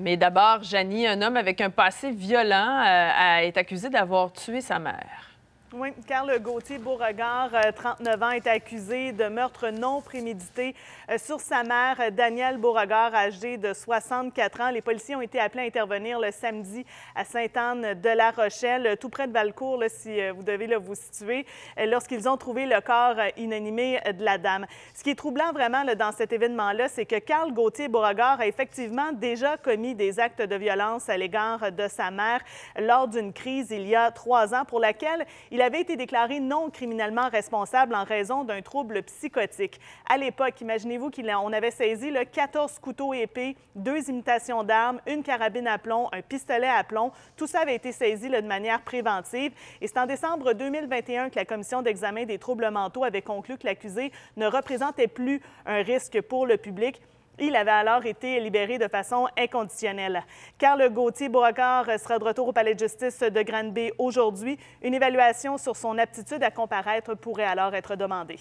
Mais d'abord, Janie, un homme avec un passé violent, euh, est accusé d'avoir tué sa mère. Oui, Carl Gauthier Beauregard, 39 euh, ans, est accusé de meurtre non prémédité euh, sur sa mère, Danielle Beauregard, âgée de 64 ans. Les policiers ont été appelés à intervenir le samedi à Sainte-Anne-de-la Rochelle, euh, tout près de Valcourt, si vous devez le vous situer, lorsqu'ils ont trouvé le corps inanimé de la dame. Ce qui est troublant vraiment dans cet événement-là, c'est que Carl Gauthier Beauregard a effectivement déjà commis des actes de violence à l'égard de sa mère lors d'une crise il y a trois ans pour laquelle il il avait été déclaré non criminellement responsable en raison d'un trouble psychotique. À l'époque, imaginez-vous qu'on avait saisi 14 couteaux épais, deux imitations d'armes, une carabine à plomb, un pistolet à plomb. Tout ça avait été saisi de manière préventive. Et c'est en décembre 2021 que la commission d'examen des troubles mentaux avait conclu que l'accusé ne représentait plus un risque pour le public. Il avait alors été libéré de façon inconditionnelle. Car le Gauthier Beauregard sera de retour au palais de justice de Granby aujourd'hui. Une évaluation sur son aptitude à comparaître pourrait alors être demandée.